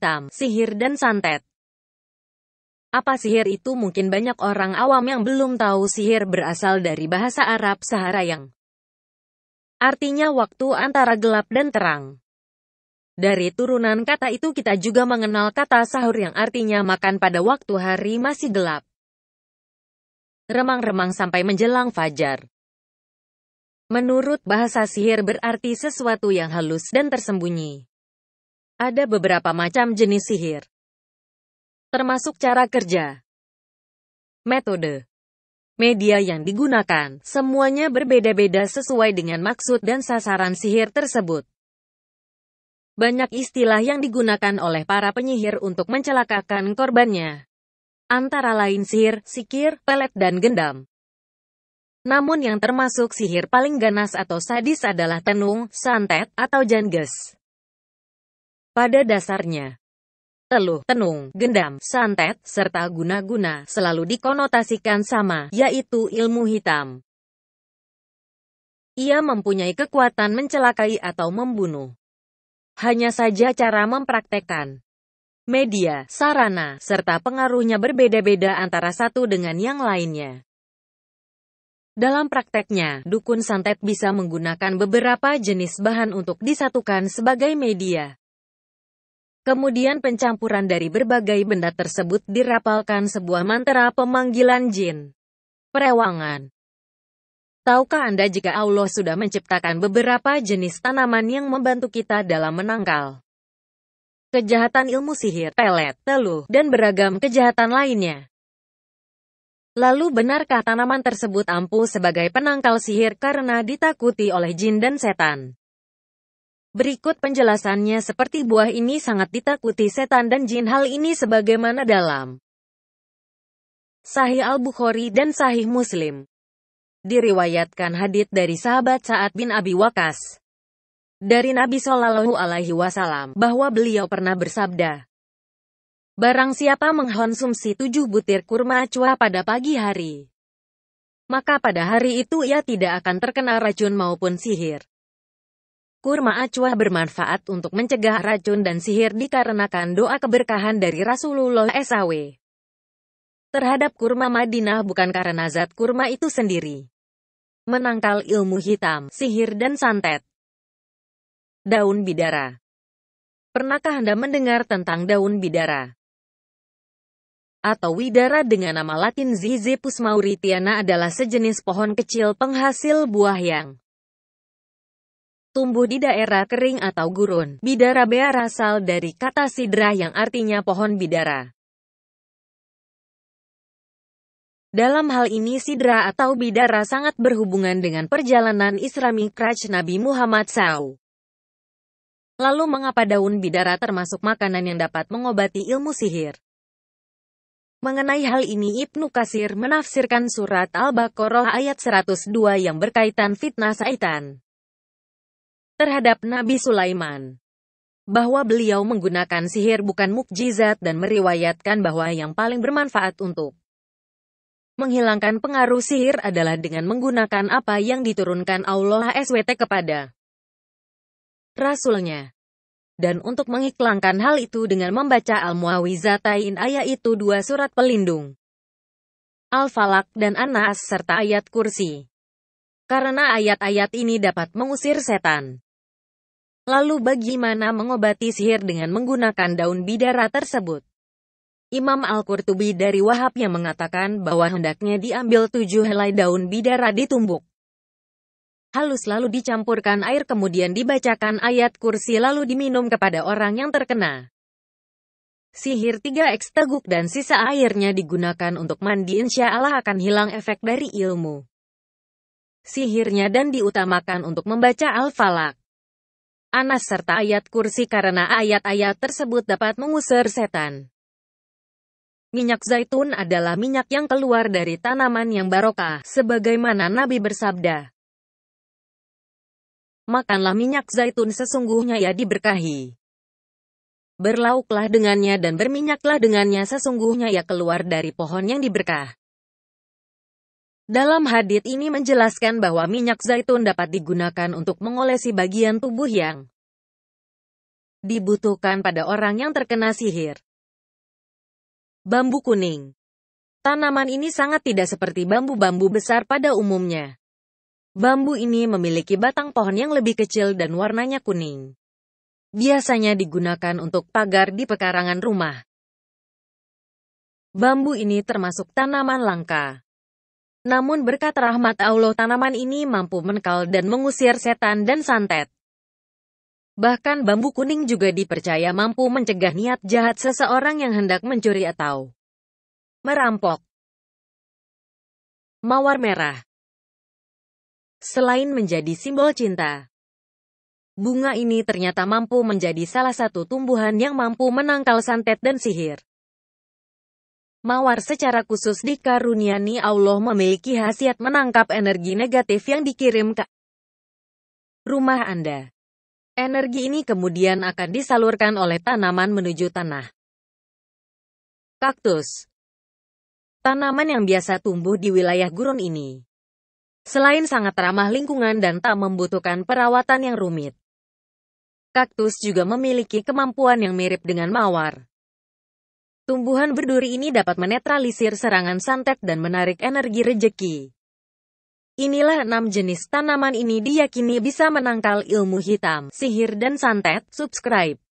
hitam, sihir dan santet. Apa sihir itu mungkin banyak orang awam yang belum tahu sihir berasal dari bahasa Arab Sahara yang artinya waktu antara gelap dan terang. Dari turunan kata itu kita juga mengenal kata sahur yang artinya makan pada waktu hari masih gelap. Remang-remang sampai menjelang fajar. Menurut bahasa sihir berarti sesuatu yang halus dan tersembunyi. Ada beberapa macam jenis sihir, termasuk cara kerja, metode, media yang digunakan. Semuanya berbeda-beda sesuai dengan maksud dan sasaran sihir tersebut. Banyak istilah yang digunakan oleh para penyihir untuk mencelakakan korbannya. Antara lain sihir, sikir, pelet dan gendam. Namun yang termasuk sihir paling ganas atau sadis adalah tenung, santet, atau jangges. Pada dasarnya, teluh, tenung, gendam, santet, serta guna-guna selalu dikonotasikan sama, yaitu ilmu hitam. Ia mempunyai kekuatan mencelakai atau membunuh. Hanya saja cara mempraktekkan media, sarana, serta pengaruhnya berbeda-beda antara satu dengan yang lainnya. Dalam prakteknya, dukun santet bisa menggunakan beberapa jenis bahan untuk disatukan sebagai media. Kemudian pencampuran dari berbagai benda tersebut dirapalkan sebuah mantra pemanggilan jin. Perewangan Tahukah Anda jika Allah sudah menciptakan beberapa jenis tanaman yang membantu kita dalam menangkal kejahatan ilmu sihir, pelet, teluh, dan beragam kejahatan lainnya? Lalu benarkah tanaman tersebut ampuh sebagai penangkal sihir karena ditakuti oleh jin dan setan? Berikut penjelasannya seperti buah ini sangat ditakuti setan dan jin hal ini sebagaimana dalam Sahih Al-Bukhari dan Sahih Muslim. Diriwayatkan hadit dari sahabat Sa'ad bin Abi Wakas. Dari Nabi Shallallahu Alaihi Wasallam bahwa beliau pernah bersabda, Barang siapa mengkonsumsi tujuh butir kurma cuah pada pagi hari, maka pada hari itu ia tidak akan terkena racun maupun sihir. Kurma acuah bermanfaat untuk mencegah racun dan sihir dikarenakan doa keberkahan dari Rasulullah SAW terhadap kurma Madinah bukan karena zat kurma itu sendiri. Menangkal ilmu hitam, sihir dan santet. Daun bidara Pernahkah Anda mendengar tentang daun bidara? atau widara dengan nama latin Zizi mauritiana adalah sejenis pohon kecil penghasil buah yang tumbuh di daerah kering atau gurun. Bidara bea berasal dari kata sidra yang artinya pohon bidara. Dalam hal ini sidra atau bidara sangat berhubungan dengan perjalanan Isra Mi'raj Nabi Muhammad SAW. Lalu mengapa daun bidara termasuk makanan yang dapat mengobati ilmu sihir? Mengenai hal ini Ibnu Kasir menafsirkan surat Al-Baqarah ayat 102 yang berkaitan fitnah syaitan terhadap Nabi Sulaiman. Bahwa beliau menggunakan sihir bukan mukjizat dan meriwayatkan bahwa yang paling bermanfaat untuk menghilangkan pengaruh sihir adalah dengan menggunakan apa yang diturunkan Allah SWT kepada Rasulnya. Dan untuk mengiklankan hal itu dengan membaca Al-Muawizatain ayat itu dua surat pelindung. Al-Falak dan An-Nas serta ayat kursi. Karena ayat-ayat ini dapat mengusir setan. Lalu bagaimana mengobati sihir dengan menggunakan daun bidara tersebut? Imam Al-Qurtubi dari Wahab yang mengatakan bahwa hendaknya diambil tujuh helai daun bidara ditumbuk. Halus lalu dicampurkan air kemudian dibacakan ayat kursi lalu diminum kepada orang yang terkena. Sihir tiga eks teguk dan sisa airnya digunakan untuk mandi insya Allah akan hilang efek dari ilmu. Sihirnya dan diutamakan untuk membaca Al-Falak. Anas serta ayat kursi karena ayat-ayat tersebut dapat mengusir setan. Minyak zaitun adalah minyak yang keluar dari tanaman yang barokah, sebagaimana Nabi bersabda. Makanlah minyak zaitun sesungguhnya ya diberkahi. Berlauklah dengannya dan berminyaklah dengannya sesungguhnya ya keluar dari pohon yang diberkah. Dalam hadith ini menjelaskan bahwa minyak zaitun dapat digunakan untuk mengolesi bagian tubuh yang dibutuhkan pada orang yang terkena sihir. Bambu kuning Tanaman ini sangat tidak seperti bambu-bambu besar pada umumnya. Bambu ini memiliki batang pohon yang lebih kecil dan warnanya kuning. Biasanya digunakan untuk pagar di pekarangan rumah. Bambu ini termasuk tanaman langka. Namun berkat rahmat Allah tanaman ini mampu menekal dan mengusir setan dan santet. Bahkan bambu kuning juga dipercaya mampu mencegah niat jahat seseorang yang hendak mencuri atau merampok. Mawar merah Selain menjadi simbol cinta, bunga ini ternyata mampu menjadi salah satu tumbuhan yang mampu menangkal santet dan sihir. Mawar secara khusus dikaruniani Allah memiliki khasiat menangkap energi negatif yang dikirim ke rumah Anda. Energi ini kemudian akan disalurkan oleh tanaman menuju tanah. Kaktus Tanaman yang biasa tumbuh di wilayah gurun ini. Selain sangat ramah lingkungan dan tak membutuhkan perawatan yang rumit, kaktus juga memiliki kemampuan yang mirip dengan mawar. Tumbuhan berduri ini dapat menetralisir serangan santet dan menarik energi rejeki. Inilah enam jenis tanaman ini diyakini bisa menangkal ilmu hitam, sihir dan santet. Subscribe.